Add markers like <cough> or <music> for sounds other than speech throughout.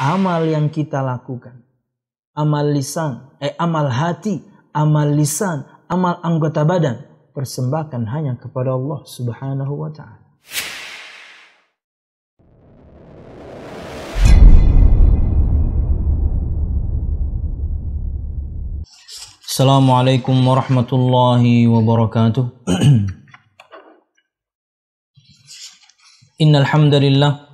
amal yang kita lakukan. Amal lisan, eh amal hati, amal lisan, amal anggota badan. Persembahkan hanya kepada Allah subhanahu wa ta'ala. Assalamualaikum warahmatullahi wabarakatuh. <clears throat> Innal hamdalillah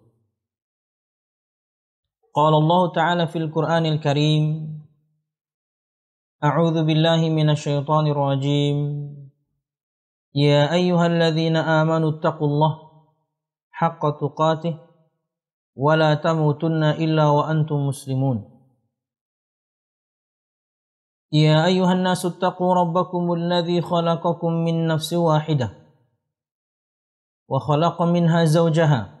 قال الله تعالى في القرآن الكريم أعوذ بالله من الشيطان الرجيم يا أيها الذين آمنوا اتقوا الله حق تقاته ولا تموتن إلا وأنتم مسلمون يا أيها الناس اتقوا ربكم الذي خلقكم من نفس واحدة وخلق منها زوجها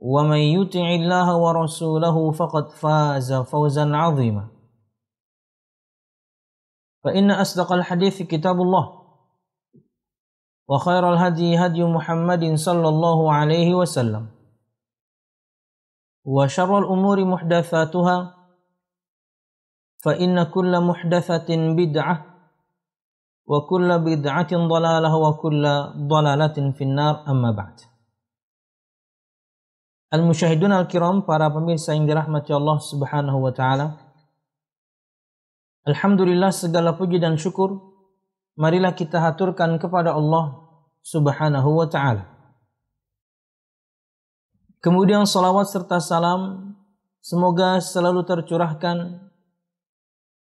ومن يطع الله ورسوله فقد فاز فوزا عظيما فإن أصدق الحديث كتاب الله وخير الهدي هدي محمد صلى الله عليه وسلم وشر الأمور محدثاتها فإن كل محدثة بدعة وكل بدعة ضلالة وكل ضلالة في النار أما بعد Al-Musyahidun Al-Kiram, para pemirsa yang dirahmati Allah Subhanahu wa taala. Alhamdulillah segala puji dan syukur marilah kita haturkan kepada Allah Subhanahu wa taala. Kemudian salawat serta salam semoga selalu tercurahkan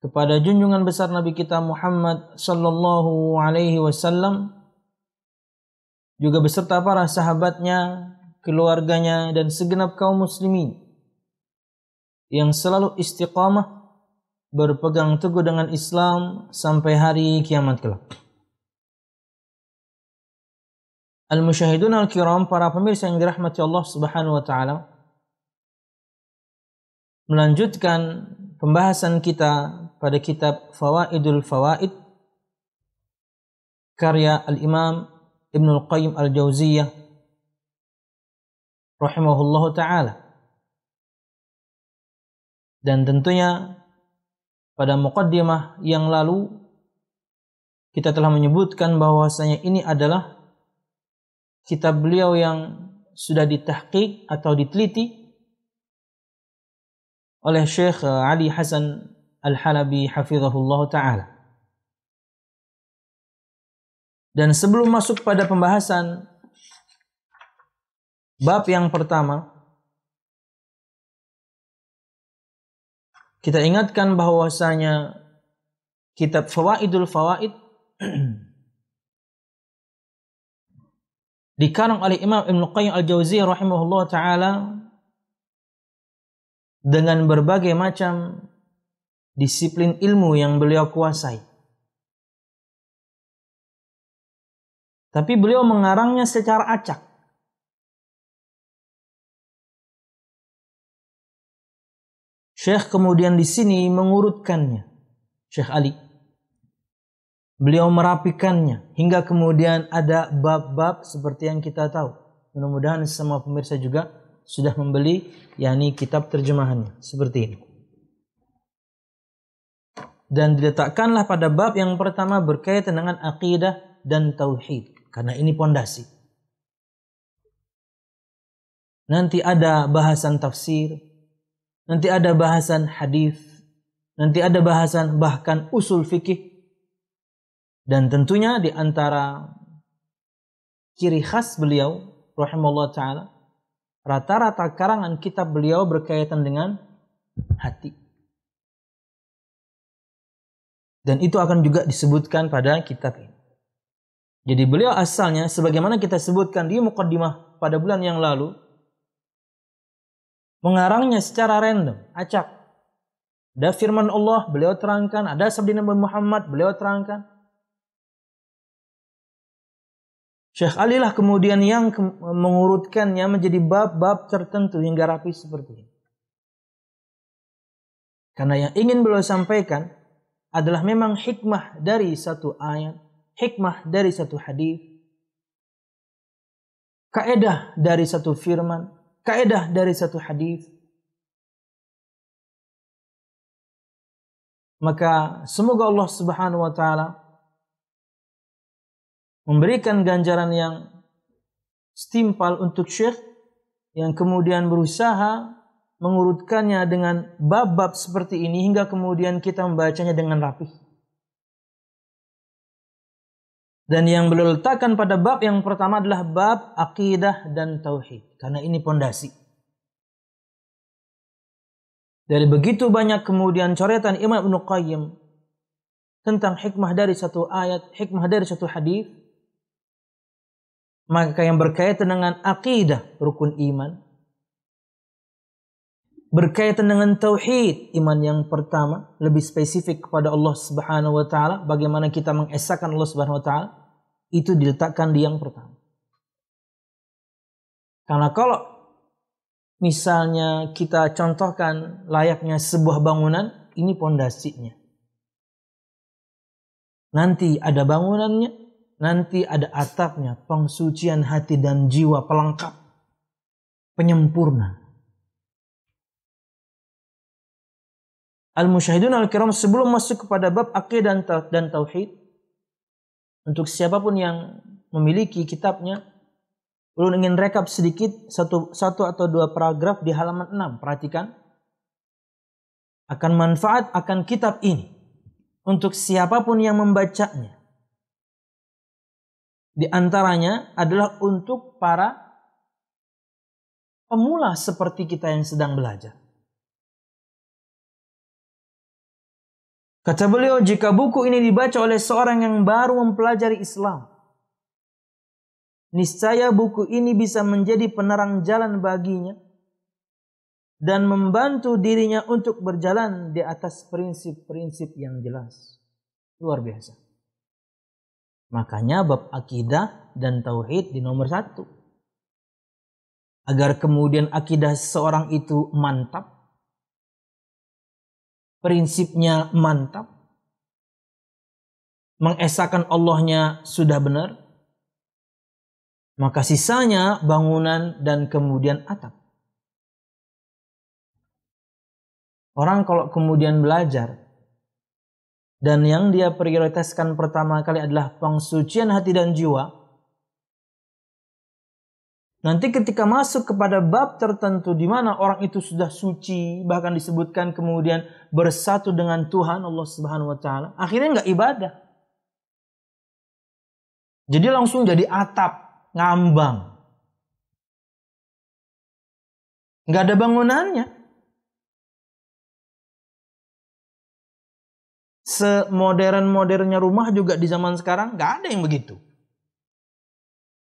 kepada junjungan besar Nabi kita Muhammad sallallahu alaihi wasallam juga beserta para sahabatnya keluarganya, dan segenap kaum muslimin yang selalu istiqamah berpegang teguh dengan Islam sampai hari kiamat kelak. al mushahidun Al-Kiram, para pemirsa yang dirahmati Allah Subhanahu wa taala, melanjutkan pembahasan kita pada kitab Fawaidul Fawaid karya Al-Imam Ibnul Al-Qayyim Al-Jauziyah rahimahullah taala. Dan tentunya pada mukaddimah yang lalu kita telah menyebutkan bahwasanya ini adalah kitab beliau yang sudah ditahqiq atau diteliti oleh Syekh Ali Hasan Al-Halabi hafizahullah taala. Dan sebelum masuk pada pembahasan Bab yang pertama kita ingatkan bahwasanya kitab Fawaidul Fawaid <clears throat> dikarang oleh Imam Ibn Qayyim Al-Jauziyah rahimahullah taala dengan berbagai macam disiplin ilmu yang beliau kuasai. Tapi beliau mengarangnya secara acak. Syekh kemudian di sini mengurutkannya. Syekh Ali. Beliau merapikannya hingga kemudian ada bab-bab seperti yang kita tahu. Mudah-mudahan semua pemirsa juga sudah membeli yakni kitab terjemahannya seperti ini. Dan diletakkanlah pada bab yang pertama berkaitan dengan akidah dan tauhid karena ini pondasi. Nanti ada bahasan tafsir, nanti ada bahasan hadis, nanti ada bahasan bahkan usul fikih. Dan tentunya di antara ciri khas beliau rahimahullah taala rata-rata karangan kitab beliau berkaitan dengan hati. Dan itu akan juga disebutkan pada kitab ini. Jadi beliau asalnya sebagaimana kita sebutkan di mukaddimah pada bulan yang lalu mengarangnya secara random, acak. Ada firman Allah, beliau terangkan. Ada sabda Nabi Muhammad, beliau terangkan. Syekh Ali lah kemudian yang mengurutkannya menjadi bab-bab tertentu hingga rapi seperti ini. Karena yang ingin beliau sampaikan adalah memang hikmah dari satu ayat, hikmah dari satu hadis, kaedah dari satu firman, kaidah dari satu hadis maka semoga Allah Subhanahu wa taala memberikan ganjaran yang setimpal untuk Syekh yang kemudian berusaha mengurutkannya dengan bab-bab seperti ini hingga kemudian kita membacanya dengan rapih. Dan yang beliau letakkan pada bab yang pertama adalah bab akidah dan tauhid. Karena ini pondasi. Dari begitu banyak kemudian coretan Imam Ibnu Qayyim tentang hikmah dari satu ayat, hikmah dari satu hadis, maka yang berkaitan dengan akidah rukun iman, berkaitan dengan tauhid iman yang pertama lebih spesifik kepada Allah Subhanahu wa taala bagaimana kita mengesahkan Allah Subhanahu wa taala itu diletakkan di yang pertama karena kalau misalnya kita contohkan layaknya sebuah bangunan ini pondasinya nanti ada bangunannya nanti ada atapnya pengsucian hati dan jiwa pelengkap penyempurna al-musyahidun al-kiram sebelum masuk kepada bab aqidah dan, dan tauhid untuk siapapun yang memiliki kitabnya ulun ingin rekap sedikit satu satu atau dua paragraf di halaman enam perhatikan akan manfaat akan kitab ini untuk siapapun yang membacanya di antaranya adalah untuk para pemula seperti kita yang sedang belajar Kata beliau, jika buku ini dibaca oleh seorang yang baru mempelajari Islam, niscaya buku ini bisa menjadi penerang jalan baginya dan membantu dirinya untuk berjalan di atas prinsip-prinsip yang jelas. Luar biasa. Makanya bab akidah dan tauhid di nomor satu. Agar kemudian akidah seorang itu mantap, prinsipnya mantap, mengesahkan Allahnya sudah benar, maka sisanya bangunan dan kemudian atap. Orang kalau kemudian belajar dan yang dia prioritaskan pertama kali adalah pengsucian hati dan jiwa, Nanti ketika masuk kepada bab tertentu di mana orang itu sudah suci, bahkan disebutkan kemudian bersatu dengan Tuhan Allah Subhanahu wa taala, akhirnya nggak ibadah. Jadi langsung jadi atap, ngambang. Nggak ada bangunannya. Semodern-modernnya rumah juga di zaman sekarang nggak ada yang begitu.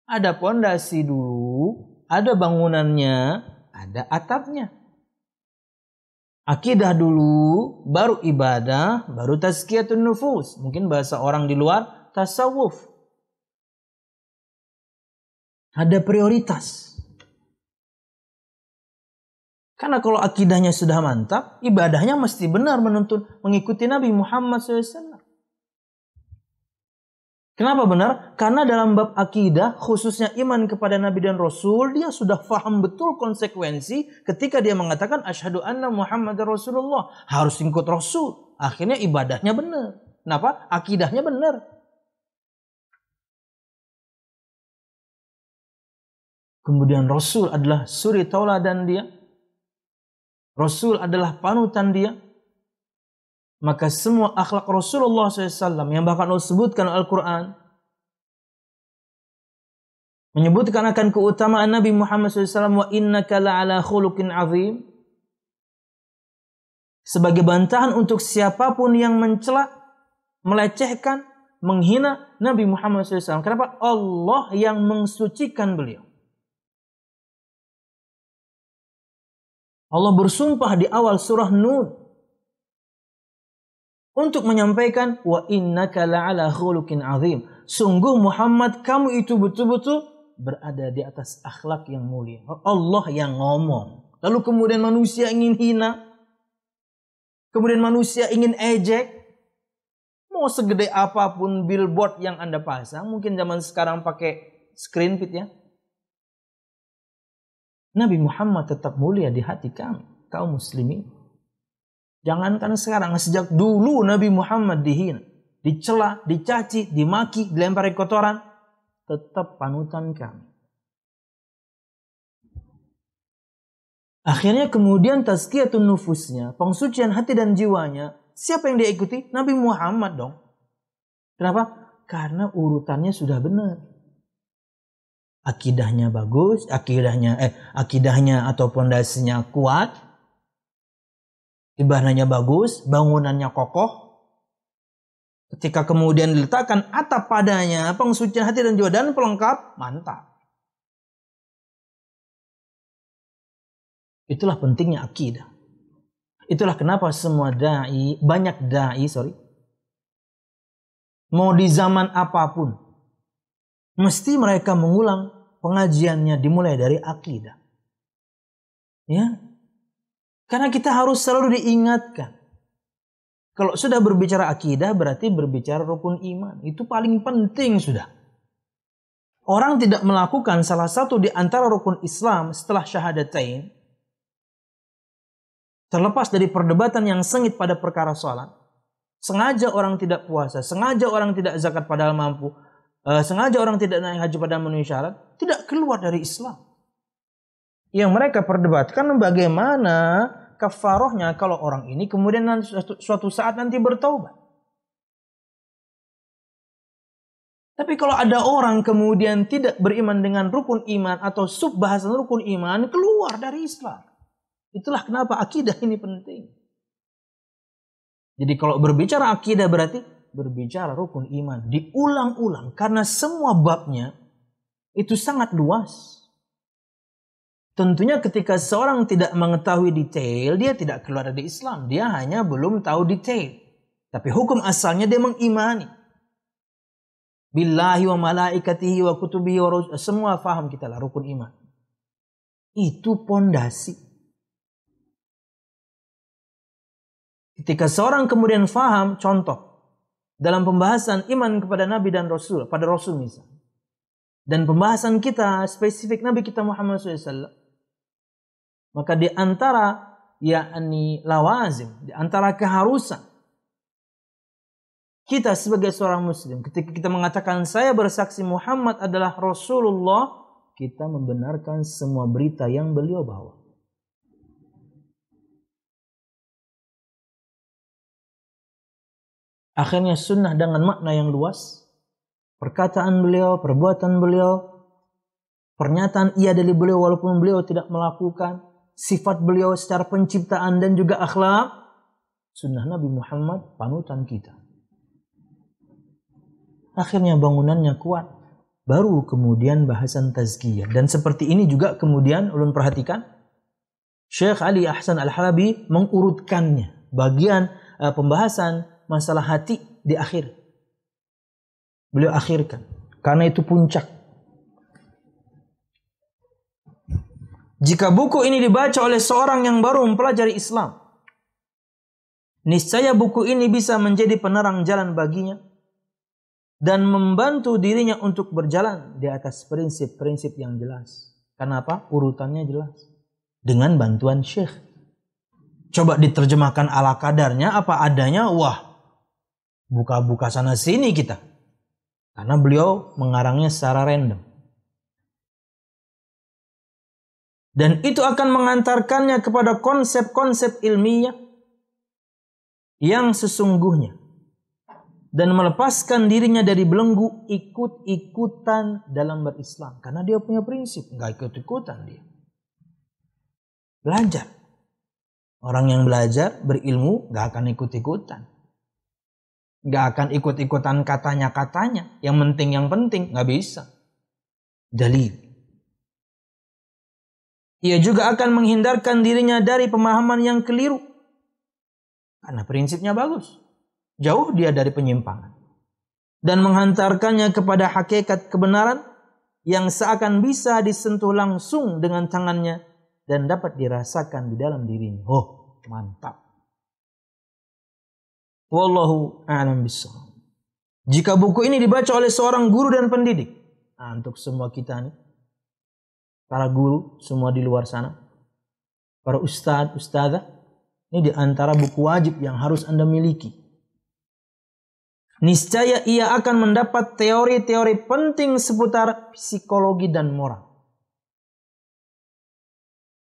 Ada pondasi dulu, ada bangunannya, ada atapnya. Akidah dulu, baru ibadah, baru tazkiyatun nufus. Mungkin bahasa orang di luar, tasawuf. Ada prioritas. Karena kalau akidahnya sudah mantap, ibadahnya mesti benar menuntun mengikuti Nabi Muhammad SAW. Kenapa benar? Karena dalam bab akidah, khususnya iman kepada Nabi dan Rasul, dia sudah faham betul konsekuensi ketika dia mengatakan asyhadu anna Muhammad Rasulullah, harus ikut Rasul. Akhirnya ibadahnya benar. Kenapa? Akidahnya benar. Kemudian Rasul adalah suri tauladan dia. Rasul adalah panutan dia. Maka semua akhlak Rasulullah SAW yang bahkan Allah sebutkan Al-Quran menyebutkan akan keutamaan Nabi Muhammad SAW wa innaka la'ala khuluqin azim sebagai bantahan untuk siapapun yang mencela, melecehkan, menghina Nabi Muhammad SAW. Kenapa? Allah yang mensucikan beliau. Allah bersumpah di awal surah Nuh untuk menyampaikan wa innaka la'ala khuluqin azim. Sungguh Muhammad kamu itu betul-betul berada di atas akhlak yang mulia. Allah yang ngomong. Lalu kemudian manusia ingin hina. Kemudian manusia ingin ejek. Mau segede apapun billboard yang Anda pasang, mungkin zaman sekarang pakai screen fit ya. Nabi Muhammad tetap mulia di hati kami, kaum muslimin. Jangankan sekarang, sejak dulu Nabi Muhammad dihina, dicela, dicaci, dimaki, dilempari kotoran, tetap panutan kami. Akhirnya kemudian tazkiyatun nufusnya, pengsucian hati dan jiwanya, siapa yang diikuti? Nabi Muhammad dong. Kenapa? Karena urutannya sudah benar. Akidahnya bagus, akidahnya eh akidahnya atau pondasinya kuat, Ibahnya bagus, bangunannya kokoh. Ketika kemudian diletakkan atap padanya, pengsucian hati dan jiwa dan pelengkap, mantap. Itulah pentingnya akidah. Itulah kenapa semua dai, banyak dai, sorry, mau di zaman apapun, mesti mereka mengulang pengajiannya dimulai dari akidah. Ya, karena kita harus selalu diingatkan. Kalau sudah berbicara akidah berarti berbicara rukun iman. Itu paling penting sudah. Orang tidak melakukan salah satu di antara rukun Islam setelah syahadatain. Terlepas dari perdebatan yang sengit pada perkara sholat. Sengaja orang tidak puasa, sengaja orang tidak zakat padahal mampu, eh, sengaja orang tidak naik haji padahal memenuhi syarat, tidak keluar dari Islam yang mereka perdebatkan bagaimana kafarohnya kalau orang ini kemudian suatu, suatu saat nanti bertobat. Tapi kalau ada orang kemudian tidak beriman dengan rukun iman atau sub bahasan rukun iman keluar dari Islam. Itulah kenapa akidah ini penting. Jadi kalau berbicara akidah berarti berbicara rukun iman diulang-ulang karena semua babnya itu sangat luas. Tentunya ketika seorang tidak mengetahui detail, dia tidak keluar dari Islam. Dia hanya belum tahu detail. Tapi hukum asalnya dia mengimani. Billahi wa malaikatihi wa kutubihi wa rasul. Semua faham kita lah rukun iman. Itu pondasi. Ketika seorang kemudian faham, contoh. Dalam pembahasan iman kepada Nabi dan Rasul. Pada Rasul misalnya. Dan pembahasan kita spesifik Nabi kita Muhammad SAW maka di antara yakni lawazim, di antara keharusan kita sebagai seorang muslim ketika kita mengatakan saya bersaksi Muhammad adalah Rasulullah, kita membenarkan semua berita yang beliau bawa. Akhirnya sunnah dengan makna yang luas. Perkataan beliau, perbuatan beliau, pernyataan ia dari beliau walaupun beliau tidak melakukan sifat beliau secara penciptaan dan juga akhlak sunnah Nabi Muhammad panutan kita akhirnya bangunannya kuat baru kemudian bahasan tazkiyah dan seperti ini juga kemudian ulun perhatikan Syekh Ali Ahsan Al-Halabi mengurutkannya bagian uh, pembahasan masalah hati di akhir beliau akhirkan karena itu puncak Jika buku ini dibaca oleh seorang yang baru mempelajari Islam, niscaya buku ini bisa menjadi penerang jalan baginya dan membantu dirinya untuk berjalan di atas prinsip-prinsip yang jelas. Kenapa? Urutannya jelas. Dengan bantuan syekh. Coba diterjemahkan ala kadarnya apa adanya, wah. Buka-buka sana sini kita. Karena beliau mengarangnya secara random. dan itu akan mengantarkannya kepada konsep-konsep ilmiah yang sesungguhnya dan melepaskan dirinya dari belenggu ikut-ikutan dalam berislam karena dia punya prinsip nggak ikut-ikutan dia belajar orang yang belajar berilmu nggak akan ikut-ikutan nggak akan ikut-ikutan katanya-katanya yang penting yang penting nggak bisa dalil ia juga akan menghindarkan dirinya dari pemahaman yang keliru. Karena prinsipnya bagus. Jauh dia dari penyimpangan. Dan menghantarkannya kepada hakikat kebenaran yang seakan bisa disentuh langsung dengan tangannya dan dapat dirasakan di dalam dirinya. Oh, mantap. Wallahu a'lam bissawab. Jika buku ini dibaca oleh seorang guru dan pendidik, nah, untuk semua kita nih, para guru semua di luar sana, para ustadz, ustadzah. Ini di antara buku wajib yang harus Anda miliki. Niscaya ia akan mendapat teori-teori penting seputar psikologi dan moral.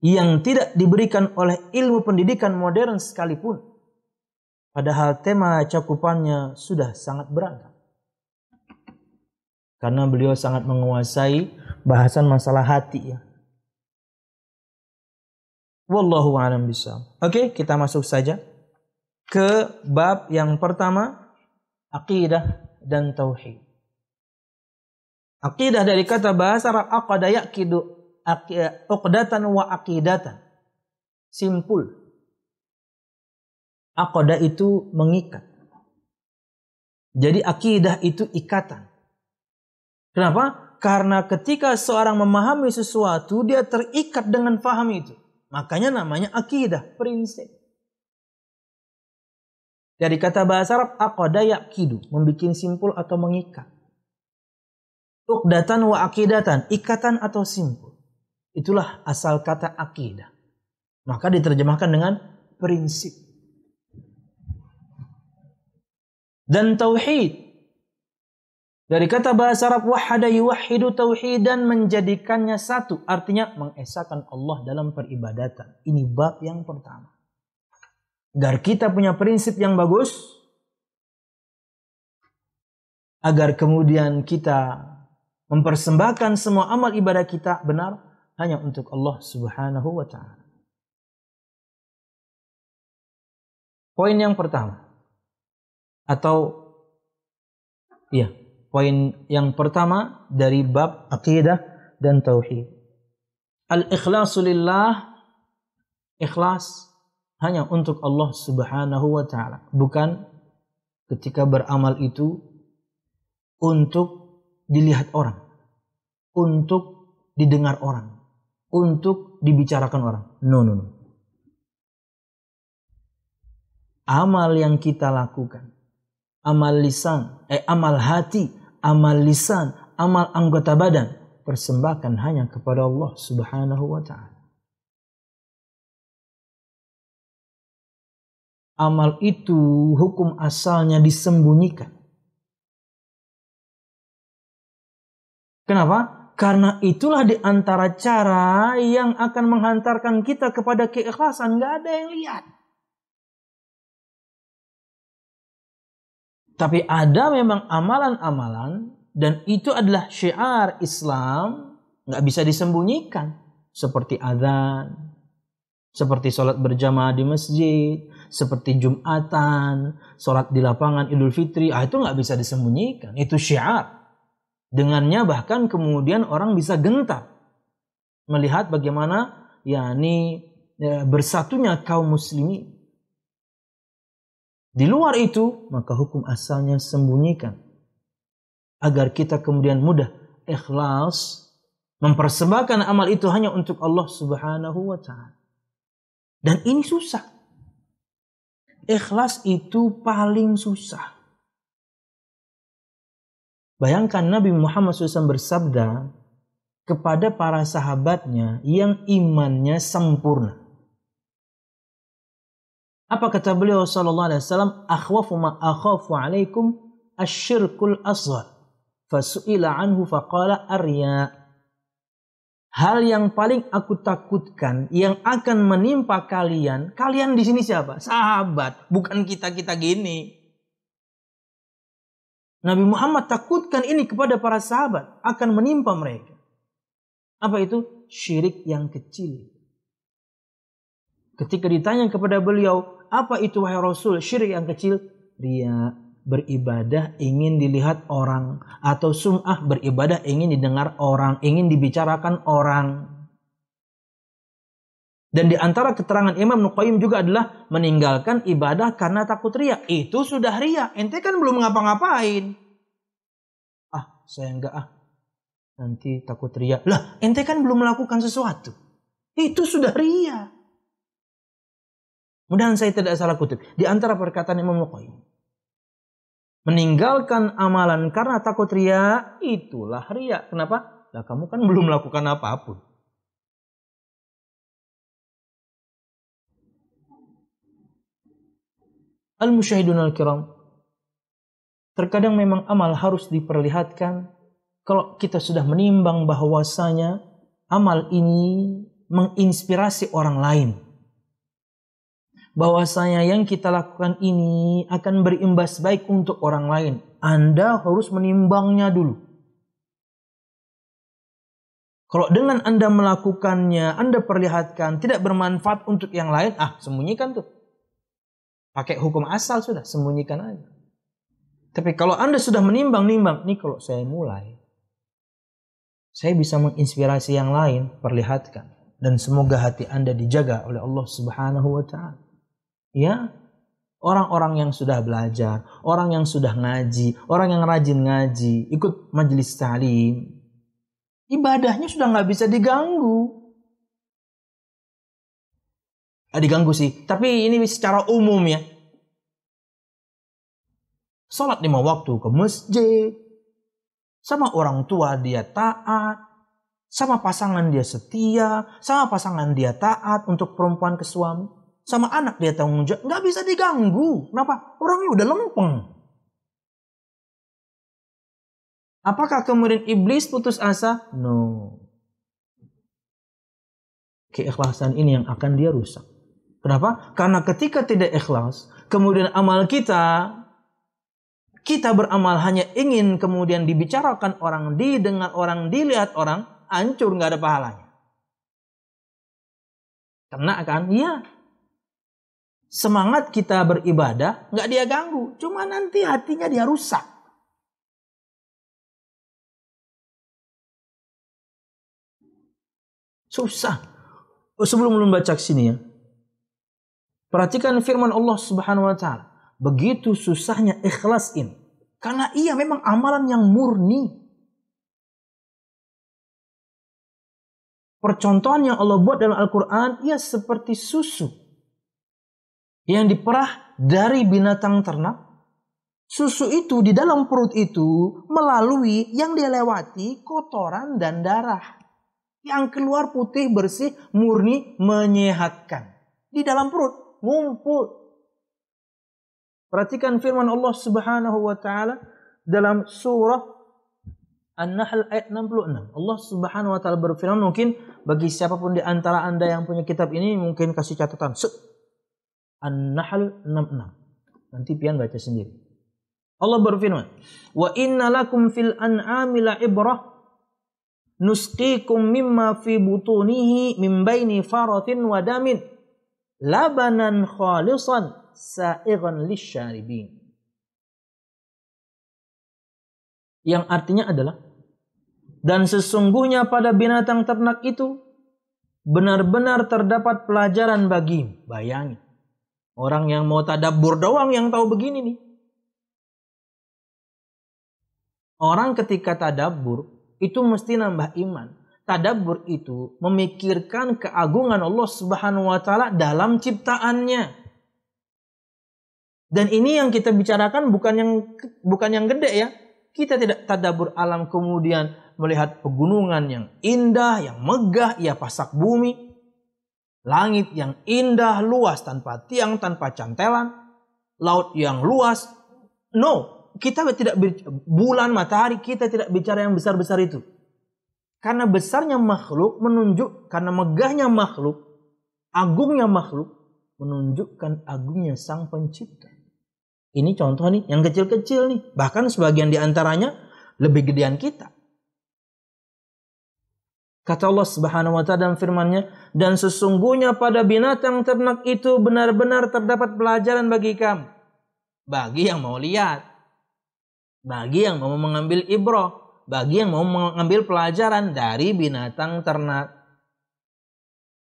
Yang tidak diberikan oleh ilmu pendidikan modern sekalipun. Padahal tema cakupannya sudah sangat beragam karena beliau sangat menguasai bahasan masalah hati ya. Wallahu a'lam bishawab. Oke, okay, kita masuk saja ke bab yang pertama akidah dan tauhid. Akidah dari kata bahasa Arab aqada yaqidu uqdatan wa aqidatan. Simpul. Aqada itu mengikat. Jadi akidah itu ikatan. Kenapa? Karena ketika seorang memahami sesuatu, dia terikat dengan paham itu. Makanya namanya akidah, prinsip. Dari kata bahasa Arab, akoda yakidu, membuat simpul atau mengikat. Ukdatan wa akidatan, ikatan atau simpul. Itulah asal kata akidah. Maka diterjemahkan dengan prinsip. Dan tauhid dari kata bahasa Arab wahada yuwahidu tauhidan menjadikannya satu, artinya mengesahkan Allah dalam peribadatan. Ini bab yang pertama. Agar kita punya prinsip yang bagus, agar kemudian kita mempersembahkan semua amal ibadah kita benar hanya untuk Allah Subhanahu wa taala. Poin yang pertama atau ya poin yang pertama dari bab akidah dan tauhid. Al-ikhlasu lillah ikhlas hanya untuk Allah Subhanahu wa taala, bukan ketika beramal itu untuk dilihat orang, untuk didengar orang, untuk dibicarakan orang. No, no, no. Amal yang kita lakukan, amal lisan, eh amal hati amal lisan, amal anggota badan, persembahkan hanya kepada Allah Subhanahu wa taala. Amal itu hukum asalnya disembunyikan. Kenapa? Karena itulah di antara cara yang akan menghantarkan kita kepada keikhlasan. Gak ada yang lihat. Tapi ada memang amalan-amalan dan itu adalah syiar Islam nggak bisa disembunyikan seperti azan, seperti sholat berjamaah di masjid, seperti jumatan, sholat di lapangan Idul Fitri, ah itu nggak bisa disembunyikan. Itu syiar. Dengannya bahkan kemudian orang bisa gentar melihat bagaimana yakni ini ya, bersatunya kaum muslimin di luar itu, maka hukum asalnya sembunyikan. Agar kita kemudian mudah ikhlas mempersembahkan amal itu hanya untuk Allah Subhanahu wa taala. Dan ini susah. Ikhlas itu paling susah. Bayangkan Nabi Muhammad SAW bersabda kepada para sahabatnya yang imannya sempurna. Apa kata beliau sallallahu alaihi wasallam? Akhwafu ma akhafu alaikum asyirkul asghar. Fasu'ila anhu faqala arya. Hal yang paling aku takutkan yang akan menimpa kalian, kalian di sini siapa? Sahabat, bukan kita-kita gini. Nabi Muhammad takutkan ini kepada para sahabat akan menimpa mereka. Apa itu? Syirik yang kecil. Ketika ditanya kepada beliau, apa itu wahai Rasul? Syirik yang kecil, ria beribadah ingin dilihat orang atau sum'ah beribadah ingin didengar orang, ingin dibicarakan orang. Dan di antara keterangan Imam Nukaim juga adalah meninggalkan ibadah karena takut ria. Itu sudah ria. Ente kan belum ngapa-ngapain. Ah, saya enggak ah. Nanti takut ria. Lah, ente kan belum melakukan sesuatu. Itu sudah ria mudah Mudahan saya tidak salah kutip. Di antara perkataan Imam Muqayyim. Meninggalkan amalan karena takut ria, itulah ria. Kenapa? Nah, kamu kan belum melakukan apapun. al mushahidun al-Kiram. Terkadang memang amal harus diperlihatkan. Kalau kita sudah menimbang bahwasanya amal ini menginspirasi orang lain bahwasanya yang kita lakukan ini akan berimbas baik untuk orang lain. Anda harus menimbangnya dulu. Kalau dengan Anda melakukannya, Anda perlihatkan tidak bermanfaat untuk yang lain, ah sembunyikan tuh. Pakai hukum asal sudah, sembunyikan aja. Tapi kalau Anda sudah menimbang-nimbang, nih kalau saya mulai, saya bisa menginspirasi yang lain, perlihatkan. Dan semoga hati Anda dijaga oleh Allah Subhanahu wa Ta'ala. Ya, orang-orang yang sudah belajar, orang yang sudah ngaji, orang yang rajin ngaji, ikut majelis salim, Ibadahnya sudah nggak bisa diganggu. Ah, diganggu sih, tapi ini secara umum ya. Sholat lima waktu ke masjid, sama orang tua dia taat, sama pasangan dia setia, sama pasangan dia taat untuk perempuan ke suami sama anak dia tanggung jawab nggak bisa diganggu kenapa orangnya udah lempeng apakah kemudian iblis putus asa no keikhlasan ini yang akan dia rusak kenapa karena ketika tidak ikhlas kemudian amal kita kita beramal hanya ingin kemudian dibicarakan orang didengar orang dilihat orang hancur nggak ada pahalanya kena kan iya semangat kita beribadah nggak dia ganggu, cuma nanti hatinya dia rusak. Susah. Oh, sebelum membaca sini ya. Perhatikan firman Allah Subhanahu wa taala. Begitu susahnya ikhlas ini Karena ia memang amalan yang murni. Percontohan yang Allah buat dalam Al-Quran, ia seperti susu yang diperah dari binatang ternak, susu itu di dalam perut itu melalui yang dilewati kotoran dan darah. Yang keluar putih bersih murni menyehatkan. Di dalam perut ngumpul. Perhatikan firman Allah Subhanahu wa taala dalam surah An-Nahl ayat 66. Allah Subhanahu wa taala berfirman mungkin bagi siapapun di antara Anda yang punya kitab ini mungkin kasih catatan. An-Nahl 66. Nanti pian baca sendiri. Allah berfirman, "Wa inna lakum fil an'ami ibrah nusqikum mimma fi butunihi min baini faratin wa damin labanan khalisan sa'iran lisyaribin." Yang artinya adalah dan sesungguhnya pada binatang ternak itu benar-benar terdapat pelajaran bagi Bayangin. Orang yang mau tadabur doang yang tahu begini nih. Orang ketika tadabur itu mesti nambah iman. Tadabur itu memikirkan keagungan Allah Subhanahu wa taala dalam ciptaannya. Dan ini yang kita bicarakan bukan yang bukan yang gede ya. Kita tidak tadabur alam kemudian melihat pegunungan yang indah, yang megah, ya pasak bumi langit yang indah luas tanpa tiang, tanpa cantelan, laut yang luas. No, kita tidak bulan matahari kita tidak bicara yang besar-besar itu. Karena besarnya makhluk menunjuk karena megahnya makhluk, agungnya makhluk menunjukkan agungnya sang pencipta. Ini contoh nih, yang kecil-kecil nih. Bahkan sebagian diantaranya lebih gedean kita. Kata Allah Subhanahu wa taala dalam firman-Nya, "Dan sesungguhnya pada binatang ternak itu benar-benar terdapat pelajaran bagi kamu." Bagi yang mau lihat, bagi yang mau mengambil ibroh, bagi yang mau mengambil pelajaran dari binatang ternak.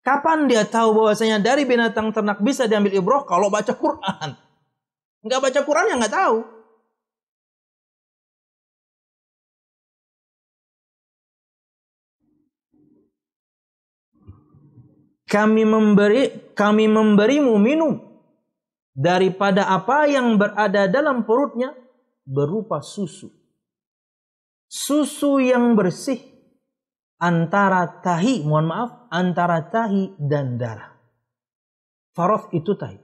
Kapan dia tahu bahwasanya dari binatang ternak bisa diambil ibroh kalau baca Quran? Nggak baca Quran ya nggak tahu. kami memberi kami memberimu minum daripada apa yang berada dalam perutnya berupa susu. Susu yang bersih antara tahi, mohon maaf, antara tahi dan darah. Farof itu tahi.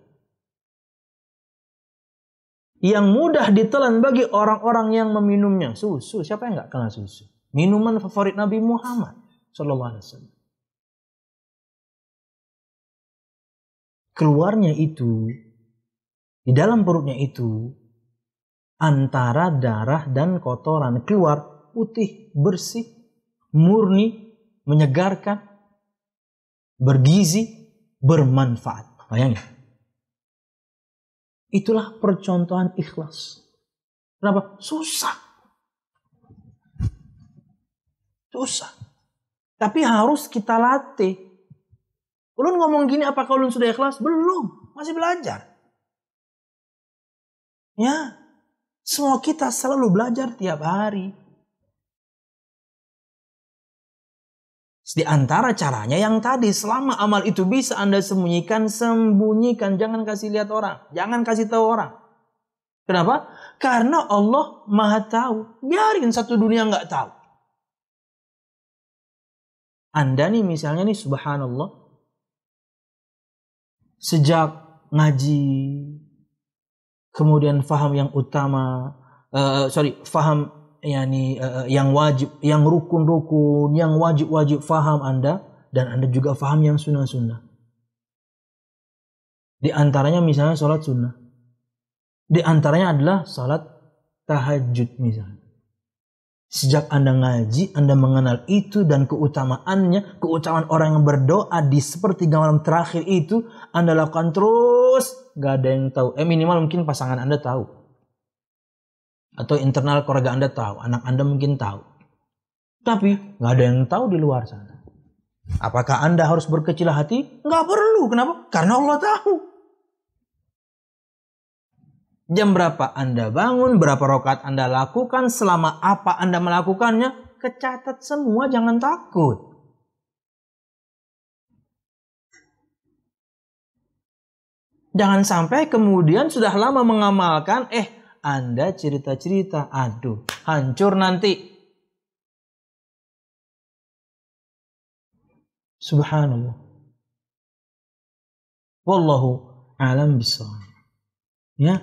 Yang mudah ditelan bagi orang-orang yang meminumnya. Susu, siapa yang nggak kenal susu? Minuman favorit Nabi Muhammad Sallallahu Alaihi Wasallam. keluarnya itu di dalam perutnya itu antara darah dan kotoran keluar putih bersih murni menyegarkan bergizi bermanfaat bayangin itulah percontohan ikhlas kenapa susah susah tapi harus kita latih Ulun ngomong gini apakah ulun sudah ikhlas? Belum, masih belajar. Ya, semua kita selalu belajar tiap hari. Di antara caranya yang tadi, selama amal itu bisa Anda sembunyikan, sembunyikan. Jangan kasih lihat orang. Jangan kasih tahu orang. Kenapa? Karena Allah maha tahu. Biarin satu dunia nggak tahu. Anda nih misalnya nih subhanallah sejak ngaji kemudian faham yang utama uh, sorry faham yani uh, yang wajib yang rukun-rukun yang wajib-wajib faham Anda dan Anda juga faham yang sunnah-sunnah di antaranya misalnya salat sunnah di antaranya adalah salat tahajud misalnya Sejak Anda ngaji, Anda mengenal itu dan keutamaannya, keutamaan orang yang berdoa di sepertiga malam terakhir itu, Anda lakukan terus, gak ada yang tahu. Eh minimal mungkin pasangan Anda tahu. Atau internal keluarga Anda tahu, anak Anda mungkin tahu. Tapi gak ada yang tahu di luar sana. Apakah Anda harus berkecil hati? Gak perlu, kenapa? Karena Allah tahu. Jam berapa Anda bangun, berapa rokat Anda lakukan, selama apa Anda melakukannya, kecatat semua, jangan takut. Jangan sampai kemudian sudah lama mengamalkan, eh Anda cerita-cerita, aduh hancur nanti. Subhanallah. Wallahu alam bisawab. Ya,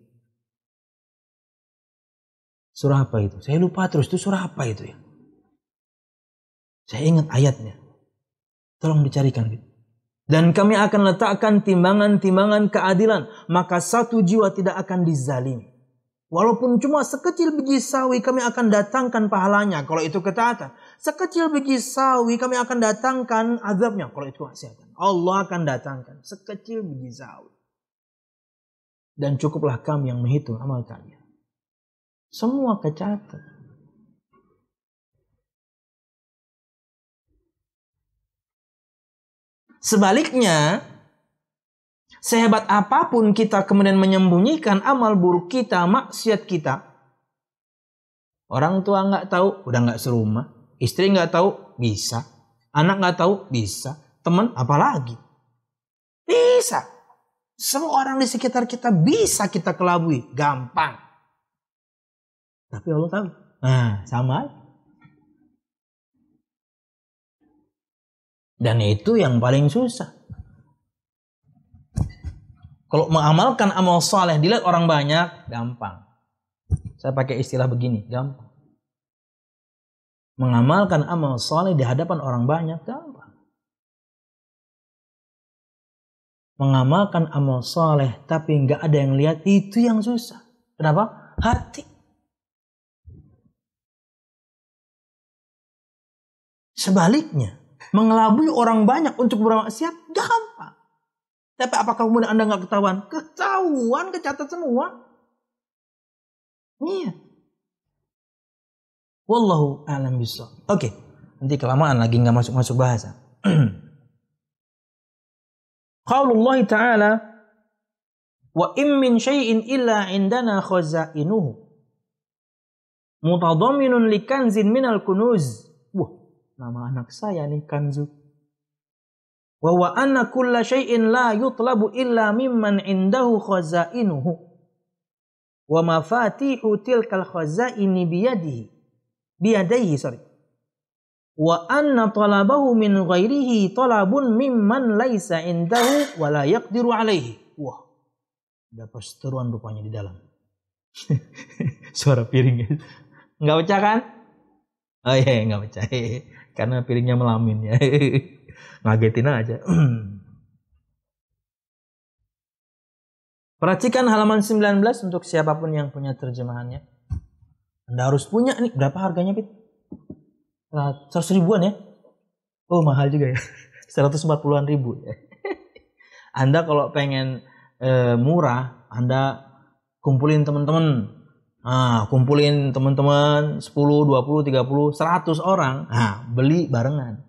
Surah apa itu? Saya lupa terus itu surah apa itu ya. Saya ingat ayatnya. Tolong dicarikan. gitu. Dan kami akan letakkan timbangan-timbangan keadilan. Maka satu jiwa tidak akan dizalimi. Walaupun cuma sekecil biji sawi kami akan datangkan pahalanya. Kalau itu ketaatan. Sekecil biji sawi kami akan datangkan azabnya. Kalau itu kesehatan. Allah akan datangkan. Sekecil biji sawi. Dan cukuplah kami yang menghitung amal kalian. Semua kecatat. Sebaliknya, sehebat apapun kita kemudian menyembunyikan amal buruk kita, maksiat kita. Orang tua nggak tahu, udah nggak serumah. Istri nggak tahu, bisa. Anak nggak tahu, bisa. Teman apalagi. Bisa. Semua orang di sekitar kita bisa kita kelabui. Gampang. Tapi Allah tahu. Nah, sama. Dan itu yang paling susah. Kalau mengamalkan amal soleh dilihat orang banyak, gampang. Saya pakai istilah begini, gampang. Mengamalkan amal soleh di hadapan orang banyak, gampang. Mengamalkan amal soleh tapi nggak ada yang lihat, itu yang susah. Kenapa? Hati. Sebaliknya, mengelabui orang banyak untuk bermaksiat gampang. Tapi apakah kemudian Anda nggak ketahuan? Ketahuan, kecatat semua. Iya. Wallahu alam bisa. Oke, okay. nanti kelamaan lagi nggak masuk masuk bahasa. <clears throat> Qaulullah ta'ala wa im min syai'in illa indana khazainuhu mutadaminun likanzin minal kunuz Nama anak saya nih Kanzu. Wa wa anna kulla syai'in la yutlabu illa mimman indahu khazainuhu. Wa mafatihu tilkal khazaini biyadihi. Biyadaihi, sorry. Wa anna talabahu min ghairihi talabun mimman laisa indahu wa la yaqdiru alaihi. Wah, ada perseteruan rupanya di dalam. <laughs> Suara piringnya. Nggak pecah kan? Oh iya, iya nggak pecah. <laughs> karena piringnya melamin ya <laughs> ngagetin aja <clears throat> perhatikan halaman 19 untuk siapapun yang punya terjemahannya anda harus punya nih berapa harganya Pit? 100 ribuan ya oh mahal juga ya <laughs> Seratus empat an ribu ya <laughs> anda kalau pengen eh, murah anda kumpulin teman-teman Nah, kumpulin teman-teman 10, 20, 30, 100 orang. Nah, beli barengan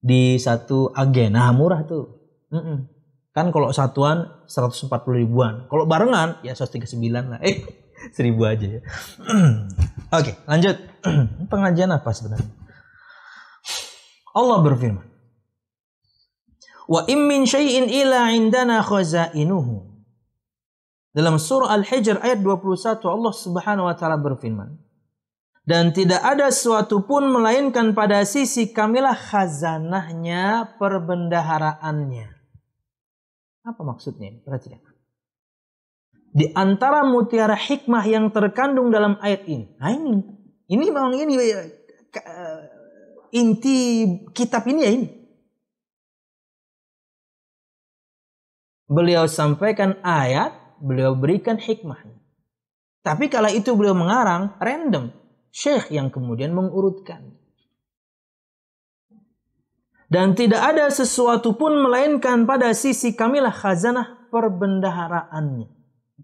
di satu agen. Nah, murah tuh. Mm -mm. Kan kalau satuan 140 ribuan. Kalau barengan ya 139 lah. Eh, <laughs> seribu aja ya. <clears throat> Oke, lanjut. <clears throat> Pengajian apa sebenarnya? Allah berfirman. Wa immin syai'in ila indana khazainuhu dalam surah Al-Hijr ayat 21 Allah Subhanahu wa taala berfirman, "Dan tidak ada suatu pun melainkan pada sisi kamilah khazanahnya, perbendaharaannya." Apa maksudnya? Perhatikan. Di antara mutiara hikmah yang terkandung dalam ayat ini. Nah ini, ini memang ini eh, eh, inti kitab ini ya ini. Beliau sampaikan ayat beliau berikan hikmahnya. Tapi kala itu beliau mengarang random. Syekh yang kemudian mengurutkan. Dan tidak ada sesuatu pun melainkan pada sisi kamilah khazanah perbendaharaannya.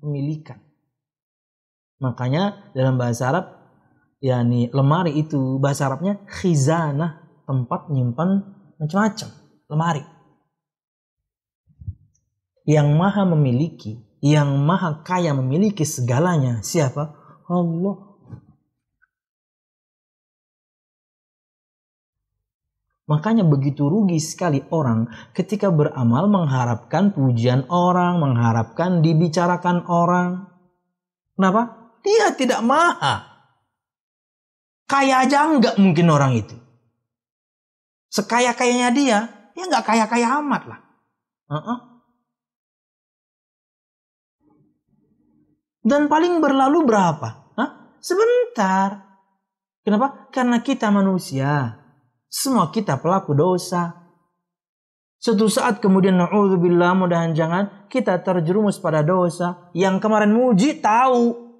Pemilikan. Makanya dalam bahasa Arab yakni lemari itu bahasa Arabnya khizanah tempat nyimpan macam-macam lemari yang maha memiliki yang maha kaya memiliki segalanya. Siapa? Allah. Makanya begitu rugi sekali orang ketika beramal mengharapkan pujian orang, mengharapkan dibicarakan orang. Kenapa? Dia tidak maha. Kaya aja enggak mungkin orang itu. Sekaya-kayanya dia, ya enggak kaya-kaya amat lah. Uh -uh. dan paling berlalu berapa? Hah? Sebentar. Kenapa? Karena kita manusia. Semua kita pelaku dosa. Suatu saat kemudian na'udzubillah mudahan jangan kita terjerumus pada dosa. Yang kemarin muji tahu.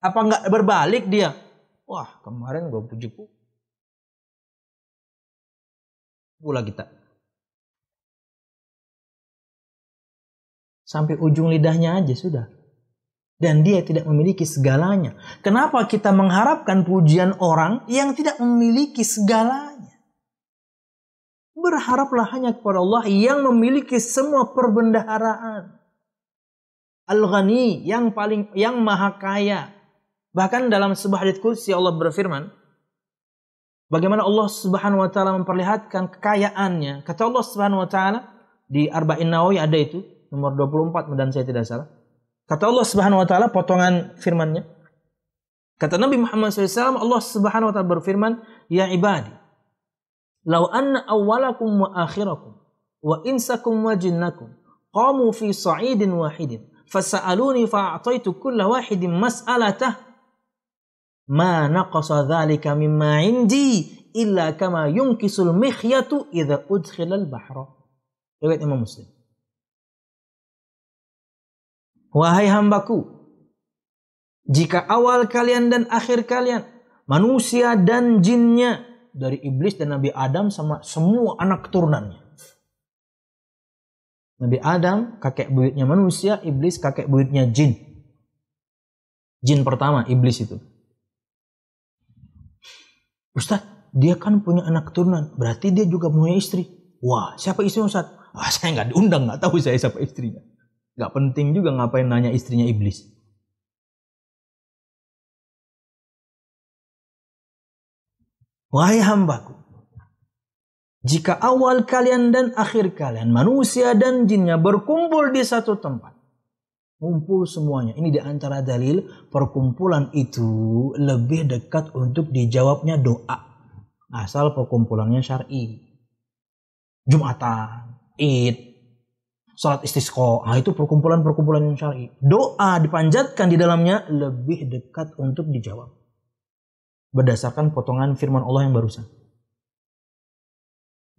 Apa enggak berbalik dia? Wah kemarin gue puji pula kita. Sampai ujung lidahnya aja sudah dan dia tidak memiliki segalanya. Kenapa kita mengharapkan pujian orang yang tidak memiliki segalanya? Berharaplah hanya kepada Allah yang memiliki semua perbendaharaan. Al-Ghani yang paling yang maha kaya. Bahkan dalam sebuah hadits kursi Allah berfirman, bagaimana Allah Subhanahu wa taala memperlihatkan kekayaannya. Kata Allah Subhanahu wa taala di Arba'in Nawawi ada itu, nomor 24 dan saya tidak salah Kata Allah Subhanahu wa taala potongan firman-Nya. Kata Nabi Muhammad SAW, Allah Subhanahu wa taala berfirman, "Ya ibadi, law anna awwalakum wa akhirakum wa insakum wa jinnakum qamu fi sa'idin wahidin fasa'aluni fa'ataitu kulla wahidin mas'alatah ma naqasa dhalika mimma 'indi illa kama yunkisul mikhyatu idza udkhila al-bahra." Riwayat Imam Muslim. Wahai hambaku, jika awal kalian dan akhir kalian, manusia dan jinnya, dari iblis dan Nabi Adam sama semua anak turunannya. Nabi Adam kakek buyutnya manusia, iblis kakek buyutnya jin. Jin pertama iblis itu. Ustaz, dia kan punya anak turunan, berarti dia juga punya istri. Wah, siapa istri Ustaz? Wah, saya nggak diundang, nggak tahu saya siapa istrinya. Gak penting juga ngapain nanya istrinya iblis. Wahai hambaku, jika awal kalian dan akhir kalian, manusia dan jinnya berkumpul di satu tempat, kumpul semuanya. Ini di antara dalil perkumpulan itu lebih dekat untuk dijawabnya doa. Asal perkumpulannya syar'i. Jumatan, Id, Salat istisqa, Nah, itu perkumpulan-perkumpulan yang syar'i. Doa dipanjatkan di dalamnya lebih dekat untuk dijawab. Berdasarkan potongan firman Allah yang barusan.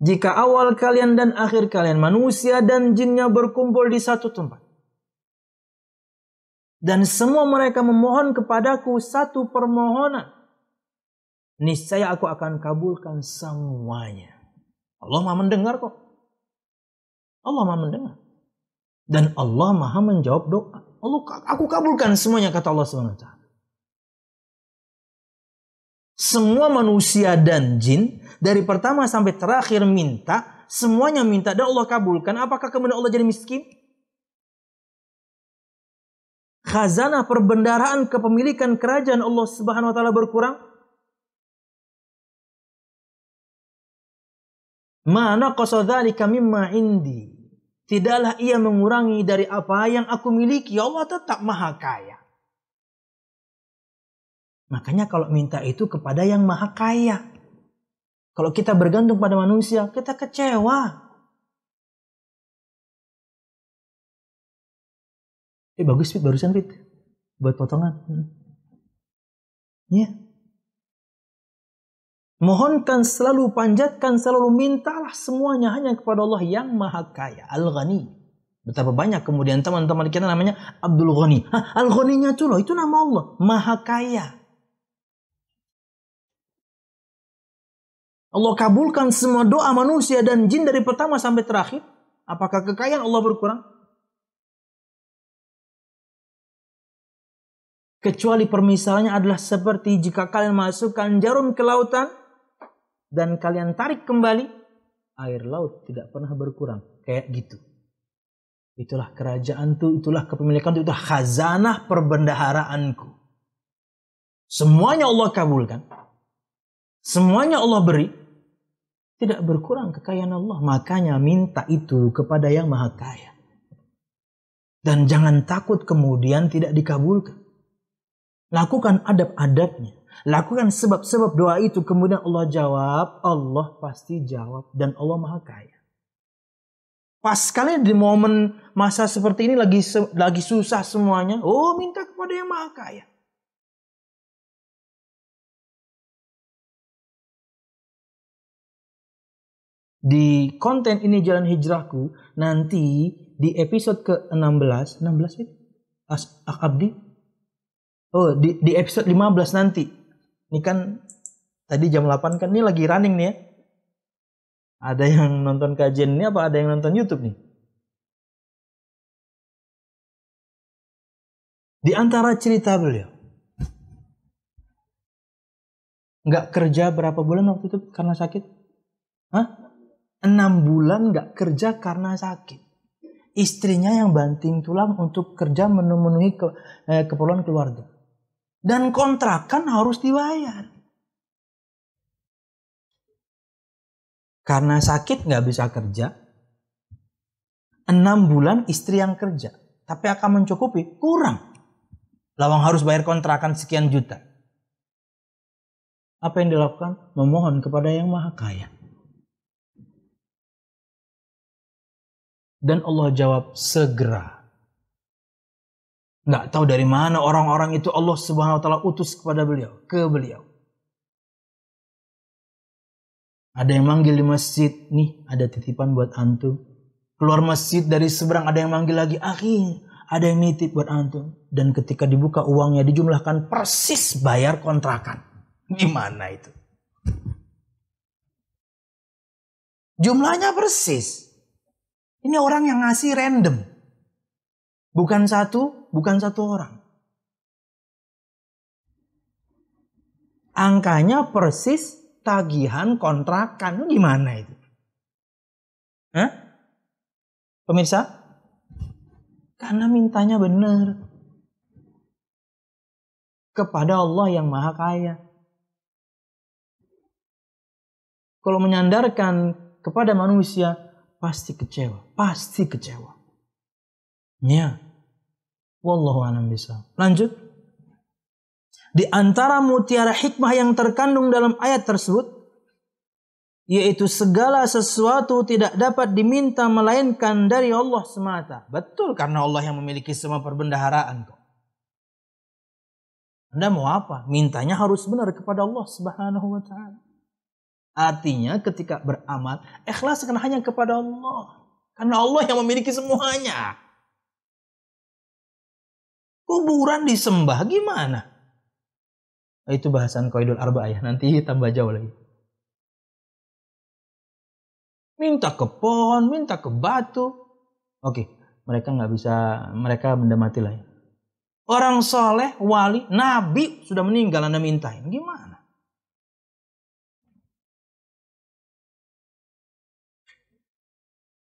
Jika awal kalian dan akhir kalian manusia dan jinnya berkumpul di satu tempat. Dan semua mereka memohon kepadaku satu permohonan. Niscaya aku akan kabulkan semuanya. Allah mah mendengar kok. Allah mah mendengar. Dan Allah maha menjawab doa. Allah, aku kabulkan semuanya kata Allah SWT. Semua manusia dan jin dari pertama sampai terakhir minta, semuanya minta dan Allah kabulkan. Apakah kemudian Allah jadi miskin? Khazanah perbendaraan kepemilikan kerajaan Allah Subhanahu wa taala berkurang? Mana qasadzalika mimma indi Tidaklah ia mengurangi dari apa yang aku miliki. Ya Allah tetap maha kaya. Makanya kalau minta itu kepada yang maha kaya. Kalau kita bergantung pada manusia, kita kecewa. Eh bagus Fit, barusan Fit. Buat potongan. Hmm. Iya. Hmm. Yeah. Mohonkan selalu, panjatkan selalu, mintalah semuanya hanya kepada Allah yang maha kaya, Al-Ghani. Betapa banyak kemudian teman-teman kita namanya Abdul Ghani. Hah, Al-Ghaninya itu loh, itu nama Allah, maha kaya. Allah kabulkan semua doa manusia dan jin dari pertama sampai terakhir. Apakah kekayaan Allah berkurang? Kecuali permisalannya adalah seperti jika kalian masukkan jarum ke lautan, dan kalian tarik kembali, air laut tidak pernah berkurang. Kayak gitu. Itulah kerajaan tuh itulah kepemilikan tuh itulah khazanah perbendaharaanku. Semuanya Allah kabulkan. Semuanya Allah beri. Tidak berkurang kekayaan Allah. Makanya minta itu kepada yang maha kaya. Dan jangan takut kemudian tidak dikabulkan. Lakukan adab-adabnya. Lakukan sebab-sebab doa itu. Kemudian Allah jawab. Allah pasti jawab. Dan Allah maha kaya. Pas kalian di momen masa seperti ini lagi lagi susah semuanya. Oh minta kepada yang maha kaya. Di konten ini jalan hijrahku nanti di episode ke-16, 16 ya? As, Abdi. Oh, di, di episode 15 nanti ini kan tadi jam 8 kan ini lagi running nih ya. Ada yang nonton kajian ini apa ada yang nonton YouTube nih? Di antara cerita beliau, nggak kerja berapa bulan waktu itu karena sakit? Hah? Enam bulan nggak kerja karena sakit. Istrinya yang banting tulang untuk kerja memenuhi ke, eh, keperluan keluarga. Dan kontrakan harus dibayar. Karena sakit nggak bisa kerja, enam bulan istri yang kerja, tapi akan mencukupi kurang. Lawang harus bayar kontrakan sekian juta. Apa yang dilakukan? Memohon kepada yang maha kaya. Dan Allah jawab segera Nggak tahu dari mana orang-orang itu Allah Subhanahu wa taala utus kepada beliau, ke beliau. Ada yang manggil di masjid, nih ada titipan buat antum. Keluar masjid dari seberang ada yang manggil lagi, akhi, ada yang nitip buat antum. Dan ketika dibuka uangnya dijumlahkan persis bayar kontrakan. Gimana itu? Jumlahnya persis. Ini orang yang ngasih random. Bukan satu, bukan satu orang. Angkanya persis tagihan kontrakan. Gimana itu? Hah? Pemirsa? Karena mintanya benar. Kepada Allah yang maha kaya. Kalau menyandarkan kepada manusia, pasti kecewa. Pasti kecewa. Ya. Wallahu a'lam bisa. Lanjut. Di antara mutiara hikmah yang terkandung dalam ayat tersebut yaitu segala sesuatu tidak dapat diminta melainkan dari Allah semata. Betul karena Allah yang memiliki semua perbendaharaan kok. Anda mau apa? Mintanya harus benar kepada Allah Subhanahu wa taala. Artinya ketika beramal ikhlaskan hanya kepada Allah. Karena Allah yang memiliki semuanya. Kuburan disembah gimana? Itu bahasan Koidul Arba'ah nanti tambah jauh lagi. Minta ke pohon, minta ke batu. Oke, mereka nggak bisa, mereka benda mati lain. Ya. Orang soleh, wali, nabi sudah meninggal Anda mintain. Gimana?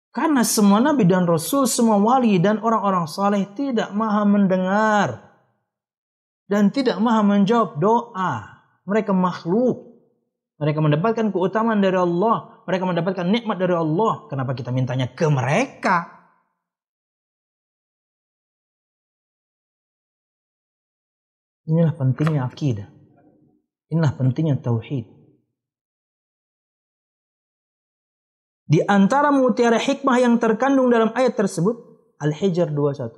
Karena semua nabi dan rasul, semua wali dan orang-orang saleh tidak maha mendengar dan tidak maha menjawab doa. Mereka makhluk. Mereka mendapatkan keutamaan dari Allah. Mereka mendapatkan nikmat dari Allah. Kenapa kita mintanya ke mereka? Inilah pentingnya akidah. Inilah pentingnya tauhid. Di antara mutiara hikmah yang terkandung dalam ayat tersebut, Al-Hijr 21.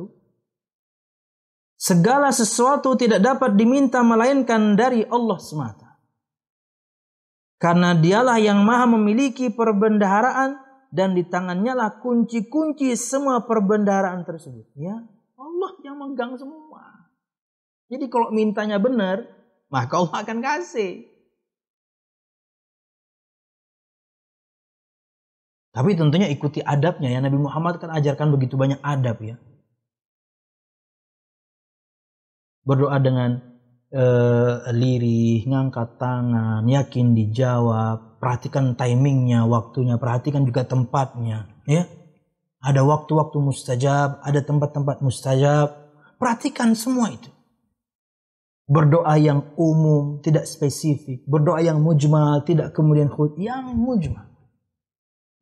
Segala sesuatu tidak dapat diminta melainkan dari Allah semata. Karena dialah yang maha memiliki perbendaharaan dan di tangannya lah kunci-kunci semua perbendaharaan tersebut. Ya, Allah yang menggang semua. Jadi kalau mintanya benar, maka Allah akan kasih. Tapi tentunya ikuti adabnya ya. Nabi Muhammad kan ajarkan begitu banyak adab ya. Berdoa dengan eh, lirih, ngangkat tangan, yakin dijawab, perhatikan timingnya, waktunya, perhatikan juga tempatnya ya. Ada waktu-waktu mustajab, ada tempat-tempat mustajab. Perhatikan semua itu. Berdoa yang umum, tidak spesifik. Berdoa yang mujmal, tidak kemudian khut. Yang mujmal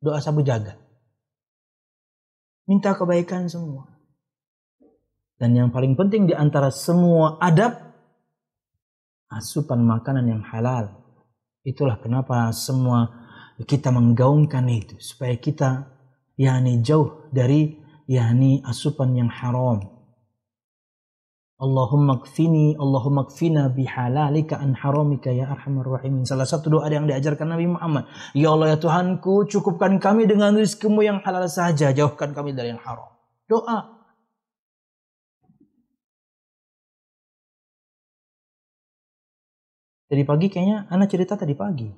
doa sabu jaga. Minta kebaikan semua. Dan yang paling penting di antara semua adab, asupan makanan yang halal. Itulah kenapa semua kita menggaungkan itu. Supaya kita yakni jauh dari yakni asupan yang haram. Allahumma kfini, Allahumma kfina bihalalika an haramika ya arhamar rahimin. Salah satu doa yang diajarkan Nabi Muhammad. Ya Allah ya Tuhanku, cukupkan kami dengan rizkimu yang halal saja. Jauhkan kami dari yang haram. Doa. Tadi pagi kayaknya anak cerita tadi pagi.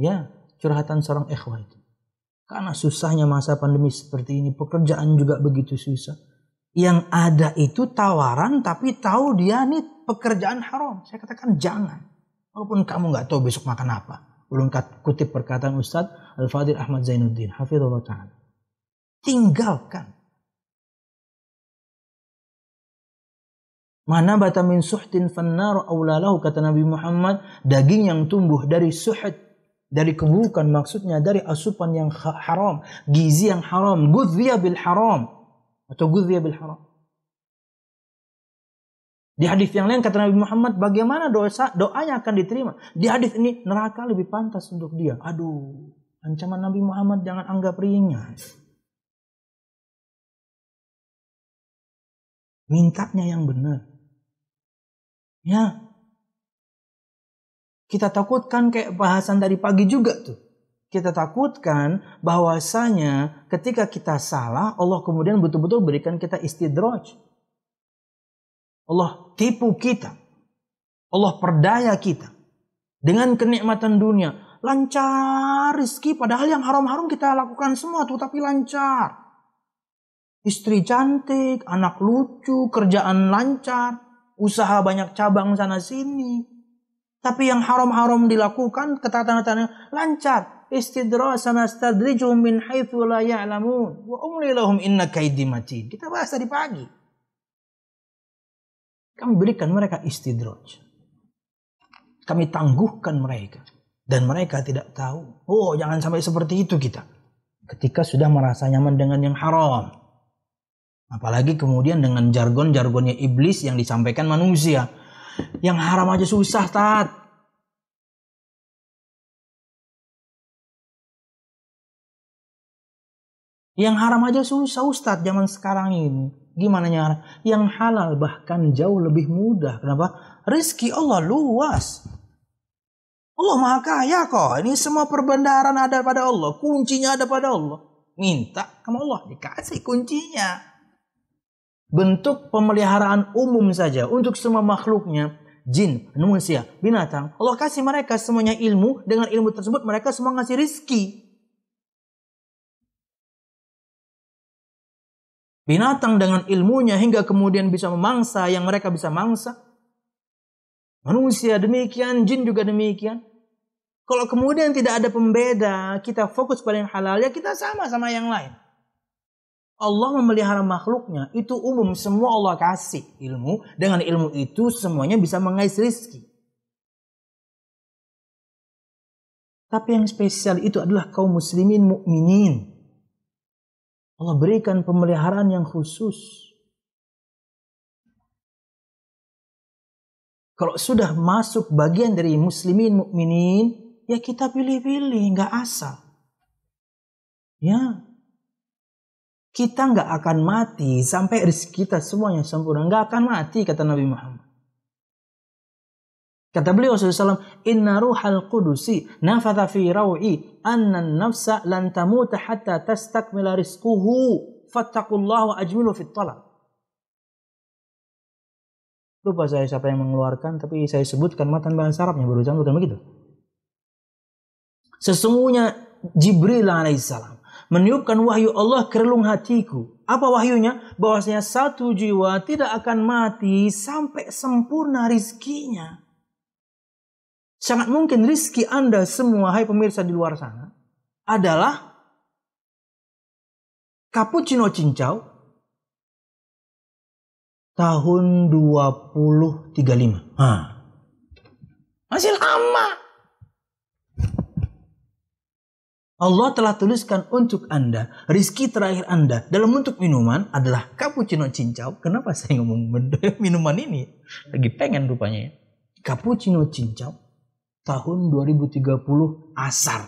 Ya, curhatan seorang ikhwah itu. Karena susahnya masa pandemi seperti ini, pekerjaan juga begitu susah yang ada itu tawaran tapi tahu dia ini pekerjaan haram. Saya katakan jangan. Walaupun kamu nggak tahu besok makan apa. Belum kutip perkataan Ustadz Al-Fadil Ahmad Zainuddin. Hafizullah Ta'ala. Tinggalkan. Mana bata min suhtin fannar awlalahu kata Nabi Muhammad. Daging yang tumbuh dari suhut dari keburukan maksudnya dari asupan yang haram, gizi yang haram, via bil haram atau gudhiya bil haram. Di hadis yang lain kata Nabi Muhammad, bagaimana dosa doanya akan diterima? Di hadis ini neraka lebih pantas untuk dia. Aduh, ancaman Nabi Muhammad jangan anggap ringan. Mintanya yang benar. Ya. Kita takutkan kayak bahasan dari pagi juga tuh kita takutkan bahwasanya ketika kita salah, Allah kemudian betul-betul berikan kita istidraj. Allah tipu kita. Allah perdaya kita. Dengan kenikmatan dunia. Lancar rizki padahal yang haram-haram kita lakukan semua tuh tapi lancar. Istri cantik, anak lucu, kerjaan lancar. Usaha banyak cabang sana sini. Tapi yang haram-haram dilakukan, kata tanda lancar istidrasan astadrijum min haitsu la ya'lamun wa umli lahum inna kaidi matin. Kita bahas tadi pagi. Kami berikan mereka istidraj. Kami tangguhkan mereka dan mereka tidak tahu. Oh, jangan sampai seperti itu kita. Ketika sudah merasa nyaman dengan yang haram. Apalagi kemudian dengan jargon-jargonnya iblis yang disampaikan manusia. Yang haram aja susah, Tat. Yang haram aja susah Ustadz zaman sekarang ini. Gimana nyara? Yang halal bahkan jauh lebih mudah. Kenapa? Rizki Allah luas. Allah maha kaya kok. Ini semua perbendaharaan ada pada Allah. Kuncinya ada pada Allah. Minta sama Allah. Dikasih kuncinya. Bentuk pemeliharaan umum saja untuk semua makhluknya jin, manusia, binatang. Allah kasih mereka semuanya ilmu. Dengan ilmu tersebut mereka semua ngasih rizki. binatang dengan ilmunya hingga kemudian bisa memangsa yang mereka bisa mangsa. Manusia demikian, jin juga demikian. Kalau kemudian tidak ada pembeda, kita fokus pada yang halal, ya kita sama sama yang lain. Allah memelihara makhluknya, itu umum semua Allah kasih ilmu. Dengan ilmu itu semuanya bisa mengais rizki. Tapi yang spesial itu adalah kaum muslimin mukminin Allah berikan pemeliharaan yang khusus. Kalau sudah masuk bagian dari muslimin mukminin, ya kita pilih-pilih, nggak asal. Ya, kita nggak akan mati sampai rezeki kita semuanya sempurna. Nggak akan mati kata Nabi Muhammad. Kata beliau SAW, Inna ruhal qudusi nafadha fi raw'i anna nafsa lan tamuta hatta tastakmila rizquhu fattakullahu ajmilu fit talab. Lupa saya siapa yang mengeluarkan, tapi saya sebutkan matan bahasa Arabnya barusan bukan begitu. Sesungguhnya Jibril alaihissalam meniupkan wahyu Allah ke relung hatiku. Apa wahyunya? Bahwasanya satu jiwa tidak akan mati sampai sempurna rizkinya. Sangat mungkin rizki Anda semua, hai pemirsa di luar sana, adalah cappuccino cincau tahun 2035. Ha. Masih lama. Allah telah tuliskan untuk Anda, rizki terakhir Anda dalam bentuk minuman adalah cappuccino cincau. Kenapa saya ngomong <laughs> minuman ini? Lagi pengen rupanya ya. Cappuccino cincau tahun 2030 asar.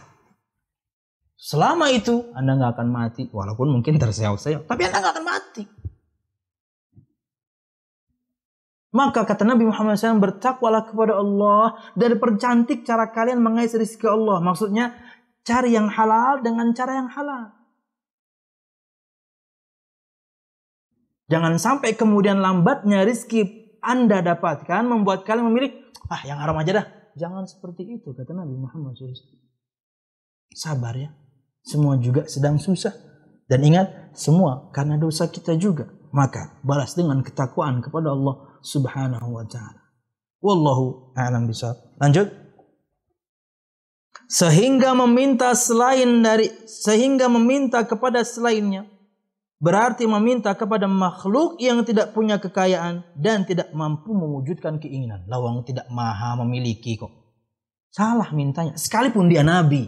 Selama itu Anda nggak akan mati, walaupun mungkin terseok-seok, tapi Anda nggak akan mati. Maka kata Nabi Muhammad SAW bertakwalah kepada Allah dan percantik cara kalian mengais rezeki Allah. Maksudnya cari yang halal dengan cara yang halal. Jangan sampai kemudian lambatnya rizki Anda dapatkan membuat kalian memilih, ah yang haram aja dah jangan seperti itu kata Nabi Muhammad SAW. Sabar ya. Semua juga sedang susah. Dan ingat semua karena dosa kita juga. Maka balas dengan ketakwaan kepada Allah Subhanahu wa taala. Wallahu a'lam bishawab. Lanjut. Sehingga meminta selain dari sehingga meminta kepada selainnya berarti meminta kepada makhluk yang tidak punya kekayaan dan tidak mampu mewujudkan keinginan. Lawang tidak maha memiliki kok. Salah mintanya. Sekalipun dia nabi.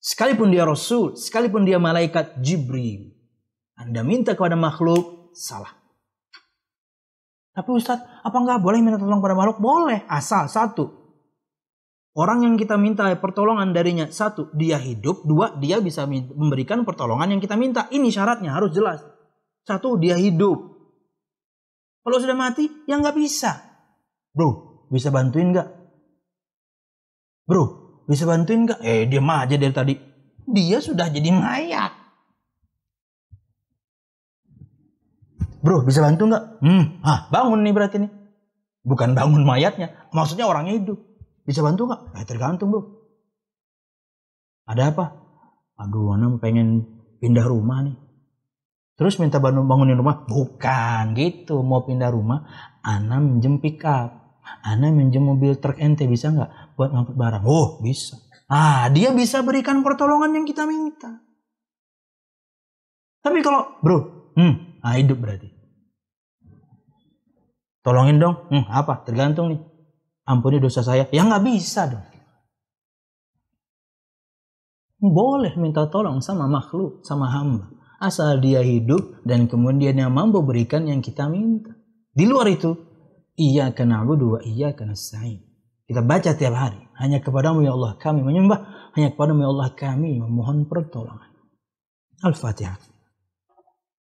Sekalipun dia rasul. Sekalipun dia malaikat Jibril. Anda minta kepada makhluk. Salah. Tapi Ustadz, apa enggak boleh minta tolong pada makhluk? Boleh. Asal satu, orang yang kita minta pertolongan darinya satu dia hidup dua dia bisa memberikan pertolongan yang kita minta ini syaratnya harus jelas satu dia hidup kalau sudah mati ya nggak bisa bro bisa bantuin nggak bro bisa bantuin nggak eh dia mah aja dari tadi dia sudah jadi mayat bro bisa bantu nggak hmm ah bangun nih berarti nih bukan bangun mayatnya maksudnya orangnya hidup bisa bantu nggak? Eh, tergantung bro. Ada apa? Aduh, Anam pengen pindah rumah nih. Terus minta bangun bangunin rumah? Bukan gitu. Mau pindah rumah, anak minjem pickup. anak minjem mobil truk ente bisa nggak buat ngangkut barang? Oh, bisa. Ah, dia bisa berikan pertolongan yang kita minta. Tapi kalau, bro, hmm, ah hidup berarti. Tolongin dong. Hmm, apa? Tergantung nih ampuni dosa saya. Ya nggak bisa dong. Boleh minta tolong sama makhluk, sama hamba. Asal dia hidup dan kemudian yang mampu berikan yang kita minta. Di luar itu, ia kena dua, ia kena sain. Kita baca tiap hari. Hanya kepadamu ya Allah kami menyembah. Hanya kepadamu ya Allah kami memohon pertolongan. Al-Fatihah.